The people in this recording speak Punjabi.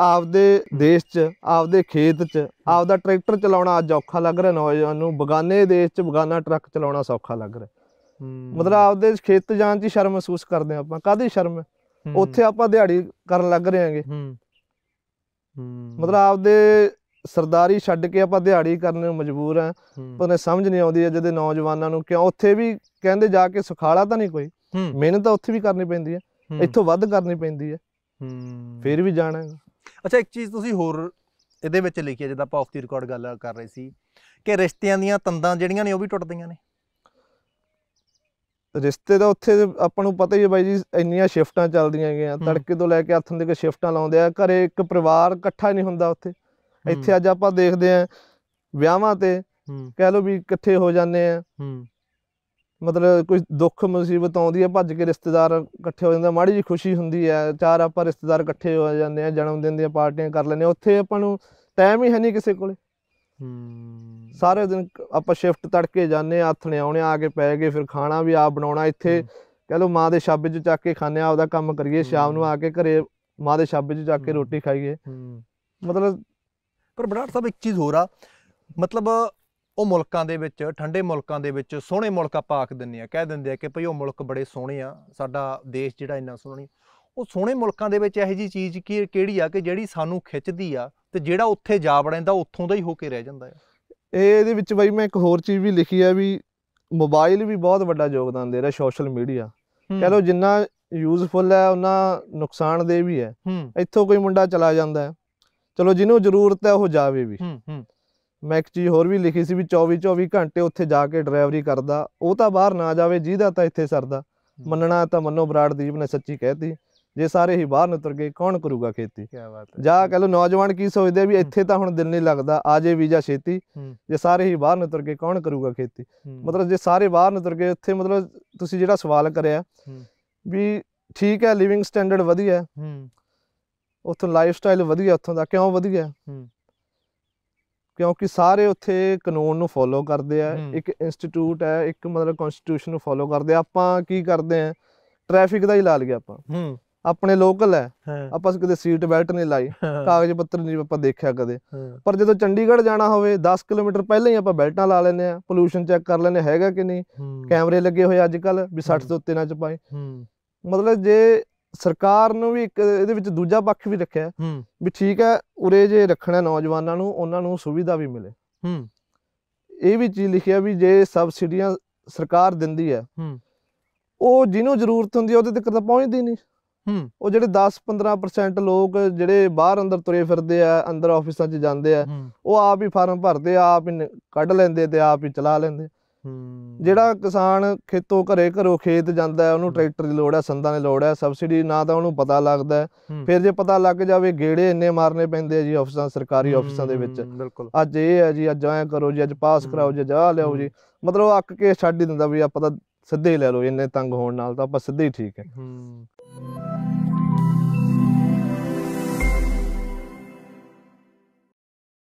ਆਪਦੇ ਦੇਸ਼ 'ਚ ਆਪਦੇ ਖੇਤ 'ਚ ਆਪਦਾ ਟਰੈਕਟਰ ਚਲਾਉਣਾ ਅੱਜ ਔਖਾ ਲੱਗ ਰਿਹਾ ਨੌਜਵਾਨ ਨੂੰ ਬਗਾਨੇ ਦੇਸ਼ 'ਚ ਬਗਾਨਾ ਟਰੱਕ ਚਲਾਉਣਾ ਸੌਖਾ ਲੱਗ ਰਿਹਾ ਮਤਲਬ ਆਪਦੇ ਖੇਤ ਜਾਣ 'ਚ ਸ਼ਰਮ ਮਹਿਸੂਸ ਕਰਦੇ ਆਪਾਂ ਕਾਦੀ ਸ਼ਰਮ ਉੱਥੇ ਆਪਾਂ ਦਿਹਾੜੀ ਕਰਨ ਲੱਗ ਰਹੇ ਹਾਂਗੇ ਮਤਲਬ ਆਪਦੇ ਸਰਦਾਰੀ ਛੱਡ ਕੇ ਆਪਾਂ ਦਿਹਾੜੀ ਕਰਨ ਨੂੰ ਮਜਬੂਰ ਆ ਪਰ ਸਮਝ ਨਹੀਂ ਆਉਂਦੀ ਜਦ ਨੌਜਵਾਨਾਂ ਨੂੰ ਕਿਉਂ ਉੱਥੇ ਵੀ ਕਹਿੰਦੇ ਜਾ ਕੇ ਸੁਖਾਲਾ ਤਾਂ ਨਹੀਂ ਕੋਈ ਮਿਹਨਤ ਤਾਂ ਉੱਥੇ ਵੀ ਕਰਨੀ ਪੈਂਦੀ ਹੈ ਇੱਥੋਂ ਵੱਧ ਕਰਨੀ ਪੈਂਦੀ ਹੈ ਫਿਰ ਵੀ ਜਾਣਾ ਅੱਛਾ ਇੱਕ ਚੀਜ਼ ਤੁਸੀਂ ਹੋਰ ਇਹਦੇ ਵਿੱਚ ਲਿਖਿਆ ਜਿੱਦਾਂ ਆਪਾਂ ਆਫ ਦੀ ਰਿਕਾਰਡ ਗੱਲ ਕਰ ਰਹੇ ਸੀ ਕਿ ਰਿਸ਼ਤਿਆਂ ਦੀਆਂ ਤੰਦਾਂ ਜਿਹੜੀਆਂ ਨੇ ਉਹ ਵੀ ਟੁੱਟਦੀਆਂ ਨੇ ਰਿਸ਼ਤੇ ਦਾ ਉੱਥੇ ਆਪਾਂ ਨੂੰ ਪਤਾ ਹੀ ਹੈ ਬਾਈ ਜੀ ਇੰਨੀਆਂ ਸ਼ਿਫਟਾਂ ਚੱਲਦੀਆਂ ਗਈਆਂ ਤੜਕੇ ਤੋਂ ਲੈ ਕੇ ਹੱਥਾਂ ਦੇ ਕੇ ਸ਼ਿਫਟਾਂ ਲਾਉਂਦੇ ਆ ਘਰੇ ਇੱਕ ਪਰਿਵਾਰ ਇਕੱਠਾ ਨਹੀਂ ਹੁੰਦਾ ਉੱਥੇ ਇੱਥੇ ਅੱਜ ਆਪਾਂ ਦੇਖਦੇ ਆ ਵਿਆਹਾਂ ਤੇ ਕਹਿ ਲੋ ਵੀ ਇਕੱਠੇ ਹੋ ਜਾਂਦੇ ਆ ਮਤਲਬ ਕੋਈ ਦੁੱਖ ਮੁਸੀਬਤ ਆਉਂਦੀ ਹੈ ਭੱਜ ਕੇ ਰਿਸ਼ਤੇਦਾਰ ਇਕੱਠੇ ਹੋ ਜਾਂਦੇ ਮਾੜੀ ਜੀ ਖੁਸ਼ੀ ਹੁੰਦੀ ਹੈ ਚਾਰ ਆਪਾਂ ਰਿਸ਼ਤੇਦਾਰ ਇਕੱਠੇ ਹੋ ਜਾਂਦੇ ਆ ਜਨਮ ਦਿਨ ਦੀਆਂ ਪਾਰਟੀਆਂ ਕਰ ਲੈਂਦੇ ਉੱਥੇ ਆਪਾਂ ਨੂੰ ਟਾਈਮ ਹੀ ਹੈ ਨਹੀਂ ਕਿਸੇ ਕੋਲੇ ਸਾਰੇ ਦਿਨ ਆਪਾਂ ਸ਼ਿਫਟ ਤੜਕੇ ਜਾਂਦੇ ਆ ਆਥਣੇ ਆਉਣੇ ਆ ਕੇ ਪੈ ਗਏ ਫਿਰ ਖਾਣਾ ਵੀ ਆਪ ਬਣਾਉਣਾ ਇੱਥੇ ਕਹ ਲੋ ਮਾਂ ਦੇ ਛਾਬੇ 'ਚ ਚੱਕ ਕੇ ਖਾਣੇ ਆਪਦਾ ਕੰਮ ਕਰੀਏ ਸ਼ਾਮ ਨੂੰ ਆ ਕੇ ਘਰੇ ਮਾਂ ਦੇ ਛਾਬੇ 'ਚ ਚੱਕ ਕੇ ਰੋਟੀ ਖਾਈਏ ਮਤਲਬ ਪਰ ਬਣਾਟ ਸਾਹਿਬ ਇੱਕ ਚੀਜ਼ ਹੋ ਰਹਾ ਮਤਲਬ ਉਹ ਮੁਲਕਾਂ ਦੇ ਵਿੱਚ ਠੰਡੇ ਮੁਲਕਾਂ ਦੇ ਵਿੱਚ ਸੋਹਣੇ ਮੁਲਕ ਆ ਆਖ ਦਿੰਨੇ ਆ ਕਹਿ ਦਿੰਦੇ ਆ ਕਿ ਭਈ ਉਹ ਮੁਲਕ ਬੜੇ ਸੋਹਣੇ ਆ ਸਾਡਾ ਦੇਸ਼ ਜਿਹੜਾ ਇੰਨਾ ਸੋਹਣਾ ਨਹੀਂ ਉਹ ਸੋਹਣੇ ਮੁਲਕਾਂ ਦੇ ਵਿੱਚ ਇਹੋ ਜੀ ਚੀਜ਼ ਕੀ ਕਿਹੜੀ ਆ ਕਿ ਜਿਹੜੀ ਸਾਨੂੰ ਖਿੱਚਦੀ ਆ ਤੇ ਜਿਹੜਾ ਉੱਥੇ ਜਾ ਵੜਦਾ ਉੱਥੋਂ ਦਾ ਹੀ ਹੋ ਕੇ ਰਹਿ ਜਾਂਦਾ ਆ ਇਹ ਇਹਦੇ ਵਿੱਚ ਬਈ ਮੈਂ ਇੱਕ ਹੋਰ ਚੀਜ਼ ਵੀ ਲਿਖੀ ਆ ਵੀ ਮੋਬਾਈਲ ਵੀ ਬਹੁਤ ਵੱਡਾ ਯੋਗਦਾਨ ਦੇ ਰਿਹਾ ਸੋਸ਼ਲ ਮੀਡੀਆ ਕਹ ਲੋ ਜਿੰਨਾ ਯੂਜ਼ਫੁਲ ਹੈ ਉਹਨਾਂ ਨੁਕਸਾਨ ਦੇ ਵੀ ਹੈ ਇੱਥੋਂ ਕੋਈ ਮੁੰਡਾ ਚਲਾ ਜਾਂਦਾ ਚਲੋ ਜਿਹਨੂੰ ਜ਼ਰੂਰਤ ਹੈ ਉਹ ਜਾਵੇ ਵੀ ਮੈਂ ਇੱਕ ਚੀਜ਼ ਹੋਰ ਵੀ ਲਿਖੀ ਸੀ ਵੀ 24 24 ਘੰਟੇ ਉੱਥੇ ਜਾ ਕੇ ਡਰਾਈਵਰੀ ਕਰਦਾ ਉਹ ਤਾਂ ਬਾਹਰ ਨਾ ਜਾਵੇ ਜਿਹਦਾ ਤਾਂ ਇੱਥੇ ਸਰਦਾ ਮੰਨਣਾ ਤਾਂ ਮੰਨੋ ਬਰਾੜਦੀਪ ਨੇ ਸੱਚੀ ਕਹਿਤੀ ਜੇ ਸਾਰੇ ਹੀ ਬਾਹਰ ਨਿਕਲ ਗਏ ਕੌਣ ਕਰੂਗਾ ਖੇਤੀ ਕੀ ਬਾਤ ਹੈ ਜਾ ਕਹ ਲੋ ਨੌਜਵਾਨ ਕੀ ਸੋਚਦੇ ਵੀ ਇੱਥੇ ਤਾਂ ਹੁਣ ਦਿਲ ਨਹੀਂ ਲੱਗਦਾ ਆ ਜੇ ਵੀਜ਼ਾ ਛੇਤੀ ਜੇ ਸਾਰੇ ਹੀ ਬਾਹਰ ਨਿਕਲ ਗਏ ਕੌਣ ਕਰੂਗਾ ਖੇਤੀ ਮਤਲਬ ਜੇ ਸਾਰੇ ਬਾਹਰ ਨਿਕਲ ਗਏ ਉੱਥੇ ਮਤਲਬ ਤੁਸੀਂ ਜਿਹੜਾ ਸਵਾਲ ਕਰਿਆ ਵੀ ਠੀਕ ਹੈ ਲਿਵਿੰਗ ਸਟੈਂਡਰਡ ਵਧੀਆ ਹੈ ਉੱਥੋਂ ਲਾਈਫ ਸਟਾਈਲ ਵਧੀਆ ਉੱਥੋਂ ਦਾ ਕਿਉਂ ਵਧੀਆ ਕਿਉਂਕਿ ਸਾਰੇ ਉੱਥੇ ਕਾਨੂੰਨ ਨੂੰ ਫੋਲੋ ਕਰਦੇ ਆ ਇੱਕ ਇੰਸਟੀਚਿਊਟ ਹੈ ਇੱਕ ਮਤਲਬ ਕਨਸਟੀਟਿਊਸ਼ਨ ਨੂੰ ਫੋਲੋ ਕਰਦੇ ਆ ਆਪਾਂ ਕੀ ਕਰਦੇ ਆ ਟ੍ਰੈਫਿਕ ਦਾ ਹੀ ਲਾ ਲਿਆ ਆਪਾਂ ਹੂੰ ਆਪਣੇ ਲੋਕਲ ਹੈ ਆਪਾਂ ਕਦੇ ਸੀਟ ਬੈਲਟ ਨਹੀਂ ਲਾਈ ਕਾਗਜ਼ ਪੱਤਰ ਨਹੀਂ ਆਪਾਂ ਦੇਖਿਆ ਕਦੇ ਪਰ ਜਦੋਂ ਚੰਡੀਗੜ੍ਹ ਜਾਣਾ ਹੋਵੇ 10 ਕਿਲੋਮੀਟਰ ਪਹਿਲਾਂ ਹੀ ਆਪਾਂ ਬੈਲਟਾਂ ਲਾ ਲੈਨੇ ਆ ਪੋਲੂਸ਼ਨ ਚੈੱਕ ਕਰ ਲੈਨੇ ਹੈਗਾ ਕਿ ਨਹੀਂ ਕੈਮਰੇ ਲੱਗੇ ਹੋਏ ਅੱਜ ਕੱਲ ਵੀ 60 ਤੋਂ ਉੱਤੇ ਨਾ ਚ ਪਾਏ ਮਤਲਬ ਜੇ ਸਰਕਾਰ ਨੂੰ ਵੀ ਇੱਕ ਇਹਦੇ ਵਿੱਚ ਦੂਜਾ ਪੱਖ ਵੀ ਰੱਖਿਆ ਵੀ ਠੀਕ ਹੈ ਉਰੇ ਜੇ ਰੱਖਣਾ ਨੌਜਵਾਨਾਂ ਨੂੰ ਉਹਨਾਂ ਨੂੰ ਸੁਵਿਧਾ ਵੀ ਮਿਲੇ ਹੂੰ ਇਹ ਵੀ ਚੀਜ਼ ਲਿਖਿਆ ਵੀ ਜੇ ਸਬਸਿਡੀਆਂ ਸਰਕਾਰ ਦਿੰਦੀ ਹੈ ਹੂੰ ਉਹ ਜਿਹਨੂੰ ਜ਼ਰੂਰਤ ਹੁੰਦੀ ਹੈ ਉਹਦੇ ਤੱਕ ਤਾਂ ਪਹੁੰਚਦੀ ਨਹੀਂ ਹੂੰ ਉਹ ਜਿਹੜੇ 10-15% ਲੋਕ ਜਿਹੜੇ ਬਾਹਰ ਅੰਦਰ ਤੁਰੇ ਫਿਰਦੇ ਆ ਅੰਦਰ ਆਫਿਸਾਂ 'ਚ ਜਾਂਦੇ ਆ ਉਹ ਆਪ ਹੀ ਫਾਰਮ ਭਰਦੇ ਆ ਆਪ ਹੀ ਕੱਢ ਲੈਂਦੇ ਤੇ ਆਪ ਹੀ ਚਲਾ ਲੈਂਦੇ ਜਿਹੜਾ ਕਿਸਾਨ ਖੇਤੋਂ ਘਰੇ ਘਰੋਂ ਖੇਤ ਜਾਂਦਾ ਉਹਨੂੰ ਟਰੈਕਟਰ ਦੀ ਲੋੜ ਹੈ ਸੰਦਾਂ ਦੀ ਲੋੜ ਹੈ ਸਬਸਿਡੀ ਨਾ ਤਾਂ ਉਹਨੂੰ ਪਤਾ ਲੱਗਦਾ ਫਿਰ ਜੇ ਪਤਾ ਲੱਗ ਜਾਵੇ ਗੇੜੇ ਇੰਨੇ ਮਾਰਨੇ ਪੈਂਦੇ ਆ ਜੀ ਅਫਸਰਾਂ ਸਰਕਾਰੀ ਅਫਸਰਾਂ ਦੇ ਵਿੱਚ ਅੱਜ ਇਹ ਹੈ ਜੀ ਅੱਜ ਐ ਕਰੋ ਜੀ ਅੱਜ ਪਾਸ ਕਰਾਓ ਜੀ ਜਾ ਲਿਆਓ ਜੀ ਮਤਲਬ ਅੱਕ ਕੇ ਛੱਡ ਹੀ ਦਿੰਦਾ ਵੀ ਆਪਾਂ ਤਾਂ ਸਿੱਧੇ ਹੀ ਲੈ ਲਓ ਇੰਨੇ ਤੰਗ ਹੋਣ ਨਾਲ ਤਾਂ ਆਪਾਂ ਸਿੱਧੇ ਹੀ ਠੀਕ ਹੈ